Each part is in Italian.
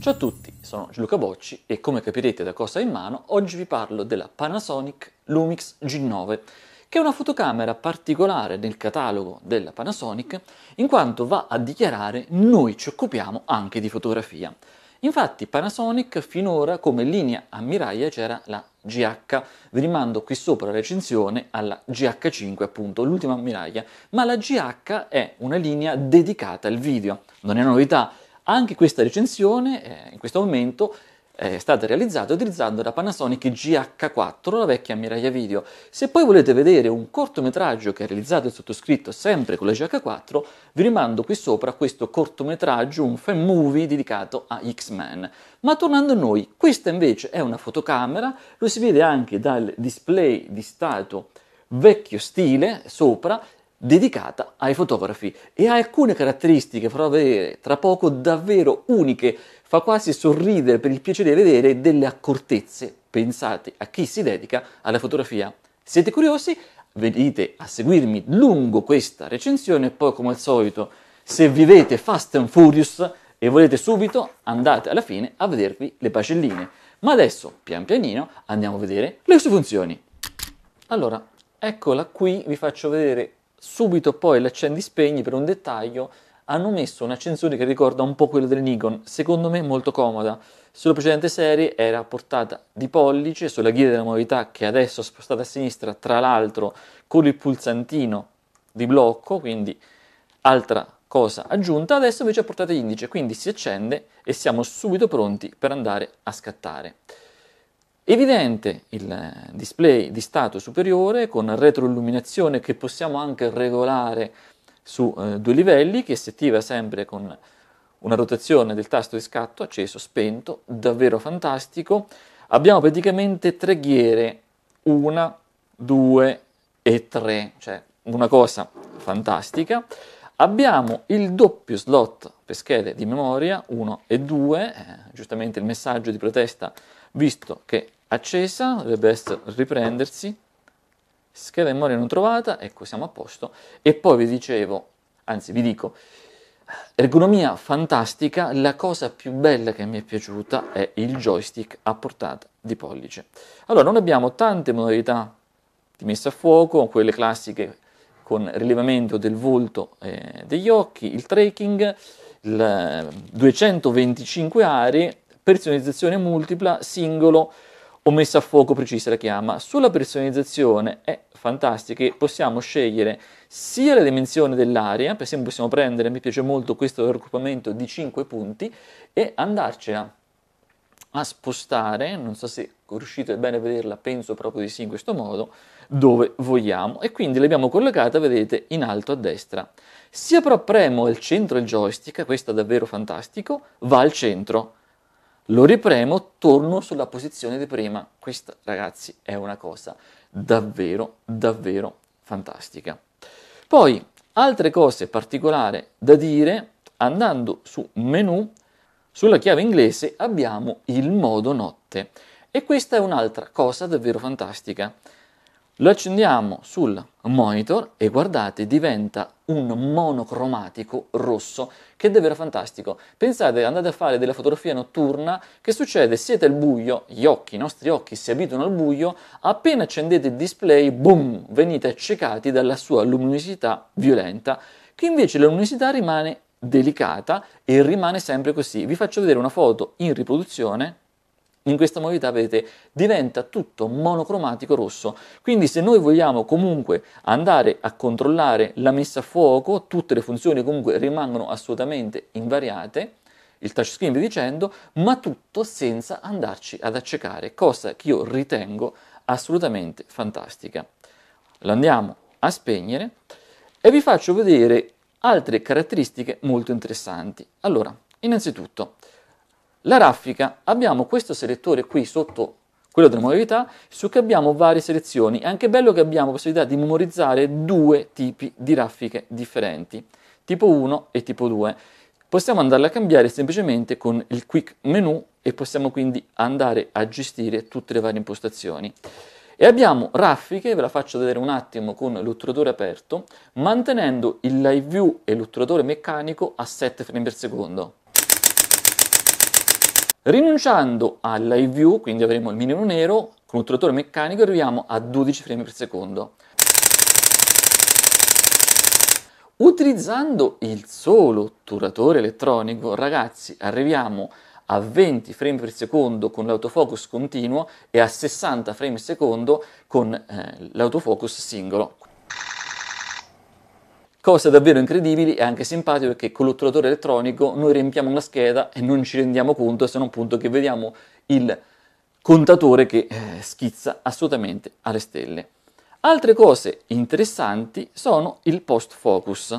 Ciao a tutti, sono Gianluca Bocci e come capirete da cosa in mano, oggi vi parlo della Panasonic Lumix G9, che è una fotocamera particolare nel catalogo della Panasonic, in quanto va a dichiarare noi ci occupiamo anche di fotografia. Infatti Panasonic finora come linea ammiraglia c'era la GH, vi rimando qui sopra la recensione alla GH5 appunto, l'ultima ammiraglia, ma la GH è una linea dedicata al video, non è una novità anche questa recensione, eh, in questo momento, eh, è stata realizzata utilizzando la Panasonic GH4, la vecchia ammiraglia video. Se poi volete vedere un cortometraggio che ha realizzato il sottoscritto sempre con la GH4, vi rimando qui sopra questo cortometraggio, un fan movie dedicato a X-Men. Ma tornando a noi, questa invece è una fotocamera, lo si vede anche dal display di stato vecchio stile sopra dedicata ai fotografi e ha alcune caratteristiche, farò vedere tra poco, davvero uniche, fa quasi sorridere per il piacere di vedere delle accortezze pensate a chi si dedica alla fotografia. Siete curiosi? Venite a seguirmi lungo questa recensione e poi come al solito, se vivete Fast and Furious e volete subito, andate alla fine a vedervi le pagelline. Ma adesso, pian pianino, andiamo a vedere le sue funzioni. Allora, eccola qui, vi faccio vedere subito poi l'accendi spegni per un dettaglio hanno messo un'accensione che ricorda un po' quella del Nikon, secondo me molto comoda. Sulla precedente serie era portata di pollice sulla guida della modalità che adesso è spostata a sinistra, tra l'altro con il pulsantino di blocco, quindi altra cosa aggiunta, adesso invece è portata indice, quindi si accende e siamo subito pronti per andare a scattare. Evidente il display di stato superiore con retroilluminazione che possiamo anche regolare su eh, due livelli che si attiva sempre con una rotazione del tasto di scatto acceso, spento, davvero fantastico. Abbiamo praticamente tre ghiere, una, due e tre, cioè una cosa fantastica. Abbiamo il doppio slot per schede di memoria, 1 e 2, eh, giustamente il messaggio di protesta visto che accesa, dovrebbe essere, riprendersi, scheda memoria non trovata, ecco siamo a posto, e poi vi dicevo, anzi vi dico, ergonomia fantastica, la cosa più bella che mi è piaciuta è il joystick a portata di pollice. Allora, non abbiamo tante modalità di messa a fuoco, quelle classiche con rilevamento del volto e eh, degli occhi, il tracking, il 225 eh, aree, personalizzazione multipla, singolo, o messa a fuoco precisa la chiama. Sulla personalizzazione è fantastica che possiamo scegliere sia la dimensione dell'area, per esempio possiamo prendere, mi piace molto questo raggruppamento di 5 punti e andarcela a spostare, non so se riuscite bene a vederla, penso proprio di sì in questo modo, dove vogliamo e quindi l'abbiamo collocata, vedete, in alto a destra. Sia però premo al centro il joystick, questo è davvero fantastico, va al centro lo ripremo, torno sulla posizione di prima. Questa, ragazzi, è una cosa davvero, davvero fantastica. Poi, altre cose particolari da dire, andando su menu, sulla chiave inglese abbiamo il modo notte. E questa è un'altra cosa davvero fantastica. Lo accendiamo sul monitor e guardate diventa un monocromatico rosso che è davvero fantastico. Pensate, andate a fare della fotografia notturna, che succede? Siete al buio, gli occhi, i nostri occhi si abituano al buio, appena accendete il display, boom, venite accecati dalla sua luminosità violenta, che invece la luminosità rimane delicata e rimane sempre così. Vi faccio vedere una foto in riproduzione in questa modalità vedete diventa tutto monocromatico rosso quindi se noi vogliamo comunque andare a controllare la messa a fuoco tutte le funzioni comunque rimangono assolutamente invariate il touchscreen vi dicendo ma tutto senza andarci ad accecare cosa che io ritengo assolutamente fantastica lo andiamo a spegnere e vi faccio vedere altre caratteristiche molto interessanti allora innanzitutto la raffica, abbiamo questo selettore qui sotto quello della modalità, su cui abbiamo varie selezioni. È anche bello che abbiamo la possibilità di memorizzare due tipi di raffiche differenti, tipo 1 e tipo 2. Possiamo andarla a cambiare semplicemente con il quick menu e possiamo quindi andare a gestire tutte le varie impostazioni. E abbiamo raffiche, ve la faccio vedere un attimo con l'otturatore aperto, mantenendo il live view e l'otturatore meccanico a 7 frame per secondo. Rinunciando all'high view, quindi avremo il minimo nero, con un trattore meccanico arriviamo a 12 frame per secondo. Utilizzando il solo otturatore elettronico, ragazzi, arriviamo a 20 frame per secondo con l'autofocus continuo e a 60 frame per secondo con eh, l'autofocus singolo. Cosa davvero incredibili e anche simpatico perché con l'otturatore elettronico noi riempiamo una scheda e non ci rendiamo conto se non appunto che vediamo il contatore che eh, schizza assolutamente alle stelle. Altre cose interessanti sono il post focus.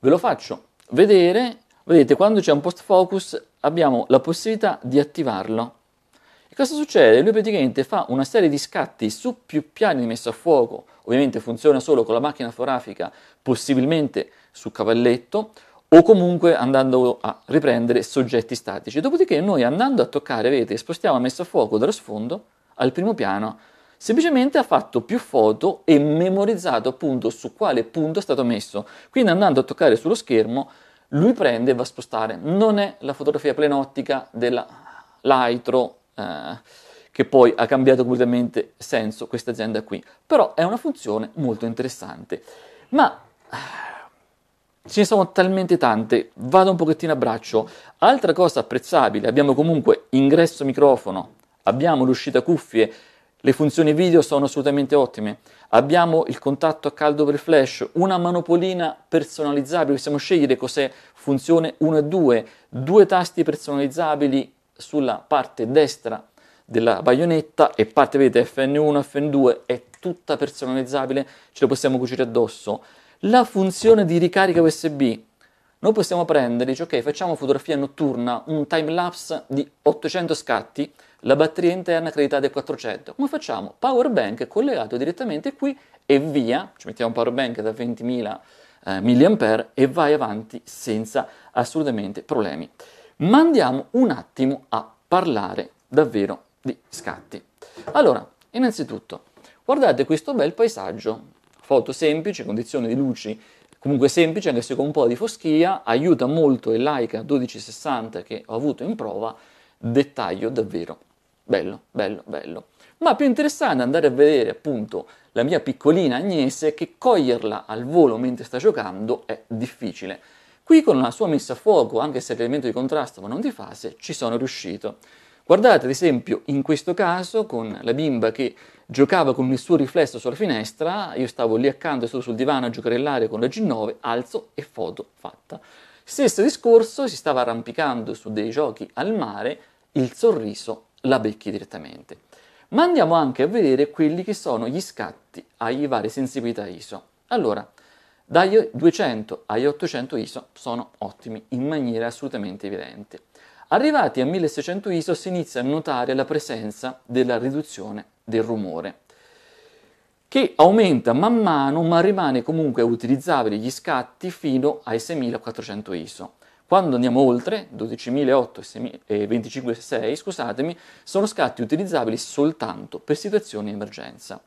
Ve lo faccio vedere, vedete quando c'è un post focus abbiamo la possibilità di attivarlo. Cosa succede? Lui praticamente fa una serie di scatti su più piani di messa a fuoco, ovviamente funziona solo con la macchina fotografica, possibilmente su cavalletto, o comunque andando a riprendere soggetti statici. Dopodiché noi andando a toccare, vedete, spostiamo la messa a fuoco dallo sfondo al primo piano, semplicemente ha fatto più foto e memorizzato appunto su quale punto è stato messo. Quindi andando a toccare sullo schermo, lui prende e va a spostare. Non è la fotografia plenottica della Lightro eh, che poi ha cambiato completamente senso questa azienda qui. Però è una funzione molto interessante. Ma eh, ce ne sono talmente tante, vado un pochettino a braccio. Altra cosa apprezzabile, abbiamo comunque ingresso microfono, abbiamo l'uscita cuffie, le funzioni video sono assolutamente ottime, abbiamo il contatto a caldo per flash, una manopolina personalizzabile, possiamo scegliere cos'è funzione 1 e 2, due tasti personalizzabili sulla parte destra della baionetta e parte, vedete, FN1, FN2 è tutta personalizzabile, ce la possiamo cucire addosso. La funzione di ricarica USB, noi possiamo prendere, dice ok, facciamo fotografia notturna, un timelapse di 800 scatti, la batteria interna accreditata è 400. Come facciamo? Power bank collegato direttamente qui e via, ci mettiamo un power bank da 20.000 eh, mAh e vai avanti senza assolutamente problemi. Ma andiamo un attimo a parlare davvero di scatti. Allora, innanzitutto, guardate questo bel paesaggio, foto semplice, condizioni di luci comunque semplice, anche se con un po' di foschia, aiuta molto il Leica 1260 che ho avuto in prova, dettaglio davvero bello, bello, bello. Ma più interessante andare a vedere appunto la mia piccolina Agnese che coglierla al volo mentre sta giocando è difficile. Qui con la sua messa a fuoco, anche se l'elemento di contrasto ma non di fase, ci sono riuscito. Guardate ad esempio in questo caso con la bimba che giocava con il suo riflesso sulla finestra, io stavo lì accanto solo sul divano a giocare all'aria con la G9, alzo e foto fatta. Stesso discorso, si stava arrampicando su dei giochi al mare, il sorriso la becchi direttamente. Ma andiamo anche a vedere quelli che sono gli scatti ai vari sensibilità ISO. Allora, dagli 200 agli 800 ISO sono ottimi in maniera assolutamente evidente. Arrivati a 1600 ISO si inizia a notare la presenza della riduzione del rumore, che aumenta man mano ma rimane comunque utilizzabile gli scatti fino ai 6400 ISO. Quando andiamo oltre, 12.008 e 25.6, scusatemi, sono scatti utilizzabili soltanto per situazioni di emergenza.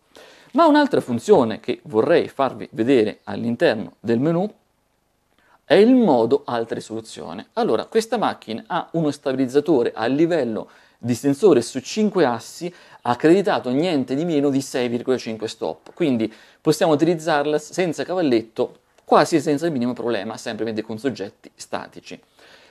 Ma un'altra funzione che vorrei farvi vedere all'interno del menu è il modo altre soluzioni. Allora, questa macchina ha uno stabilizzatore a livello di sensore su 5 assi accreditato niente di meno di 6,5 stop, quindi possiamo utilizzarla senza cavalletto, quasi senza il minimo problema, sempre con soggetti statici.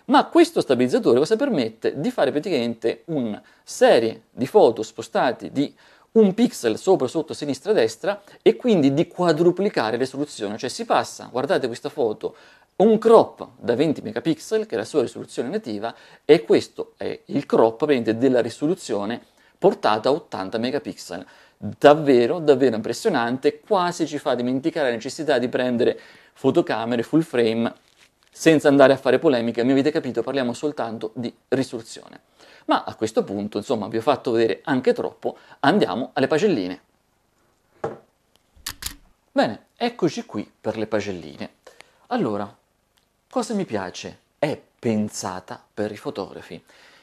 Ma questo stabilizzatore cosa permette? Di fare praticamente una serie di foto spostate di un pixel sopra, sotto, sinistra, destra e quindi di quadruplicare risoluzione, cioè si passa, guardate questa foto, un crop da 20 megapixel, che è la sua risoluzione nativa, e questo è il crop della risoluzione portata a 80 megapixel. Davvero, davvero impressionante, quasi ci fa dimenticare la necessità di prendere fotocamere full frame senza andare a fare polemica, mi avete capito, parliamo soltanto di risoluzione. Ma a questo punto, insomma, vi ho fatto vedere anche troppo, andiamo alle pagelline. Bene, eccoci qui per le pagelline. Allora, cosa mi piace? È pensata per i fotografi.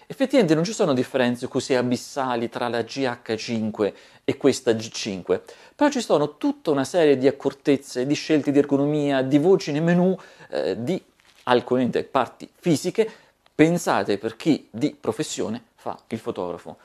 Effettivamente non ci sono differenze così abissali tra la GH5 e questa G5, però ci sono tutta una serie di accortezze, di scelte di ergonomia, di voci nei menu, eh, di alcune parti fisiche pensate per chi di professione fa il fotografo.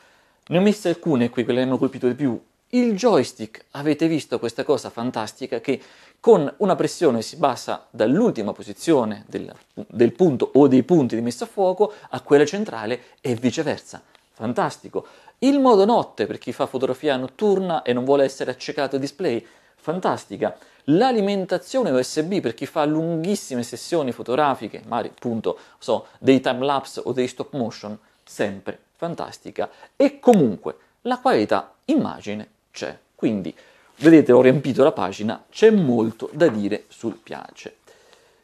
Ne ho messe alcune qui, quelle che mi hanno colpito di più. Il joystick, avete visto questa cosa fantastica che con una pressione si passa dall'ultima posizione del, del punto o dei punti di messa a fuoco a quella centrale e viceversa. Fantastico. Il modo notte per chi fa fotografia notturna e non vuole essere accecato al display, fantastica. L'alimentazione USB per chi fa lunghissime sessioni fotografiche, magari appunto so, dei time lapse o dei stop motion, sempre fantastica. E comunque la qualità immagine c'è. Quindi vedete ho riempito la pagina, c'è molto da dire sul piace.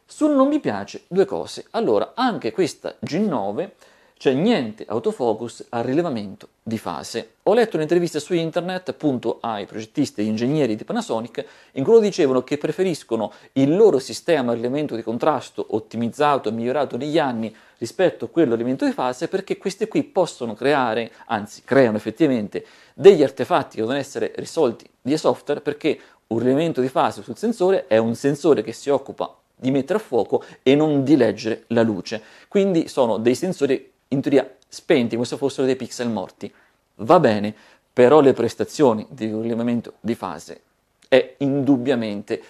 Sul non mi piace due cose. Allora, anche questa G9 cioè niente autofocus al rilevamento di fase. Ho letto un'intervista su internet appunto ai progettisti e ingegneri di Panasonic in cui dicevano che preferiscono il loro sistema di rilevamento di contrasto ottimizzato e migliorato negli anni rispetto a quello di rilevamento di fase perché questi qui possono creare, anzi creano effettivamente degli artefatti che devono essere risolti via software perché un rilevamento di fase sul sensore è un sensore che si occupa di mettere a fuoco e non di leggere la luce. Quindi sono dei sensori in teoria spenti, come se fossero dei pixel morti. Va bene, però le prestazioni di rilevamento di fase è indubbiamente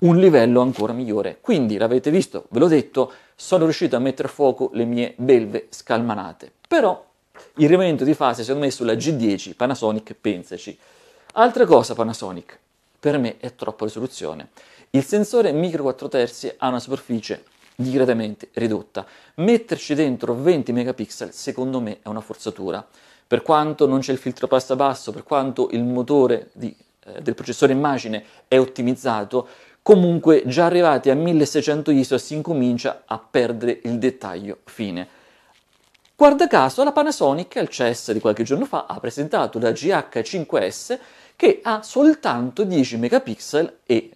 un livello ancora migliore. Quindi, l'avete visto, ve l'ho detto, sono riuscito a mettere a fuoco le mie belve scalmanate. Però il rilevamento di fase, secondo me, sulla G10 Panasonic, pensaci. Altra cosa Panasonic, per me è troppa risoluzione. Il sensore micro 4 terzi ha una superficie disgratamente ridotta. Metterci dentro 20 megapixel secondo me è una forzatura. Per quanto non c'è il filtro pasta basso, per quanto il motore di, eh, del processore immagine è ottimizzato, comunque già arrivati a 1600 ISO si incomincia a perdere il dettaglio fine. Guarda caso la Panasonic al CES di qualche giorno fa ha presentato la GH5S che ha soltanto 10 megapixel e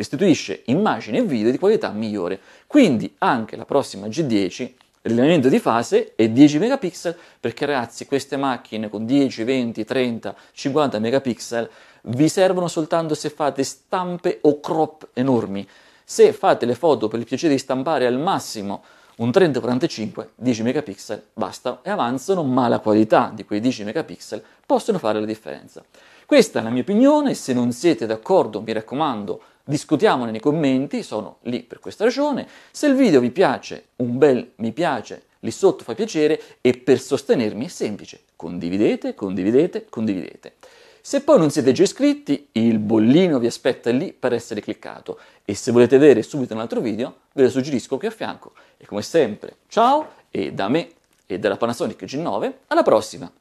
restituisce immagini e video di qualità migliore. Quindi anche la prossima G10 rilevamento di fase è 10 megapixel perché ragazzi queste macchine con 10, 20, 30, 50 megapixel vi servono soltanto se fate stampe o crop enormi. Se fate le foto per il piacere di stampare al massimo un 30-45, 10 megapixel basta e avanzano, ma la qualità di quei 10 megapixel possono fare la differenza. Questa è la mia opinione, se non siete d'accordo mi raccomando discutiamone nei commenti, sono lì per questa ragione. Se il video vi piace, un bel mi piace lì sotto fa piacere e per sostenermi è semplice, condividete, condividete, condividete. Se poi non siete già iscritti, il bollino vi aspetta lì per essere cliccato e se volete vedere subito un altro video, ve lo suggerisco qui a fianco. E come sempre, ciao e da me e dalla Panasonic G9, alla prossima!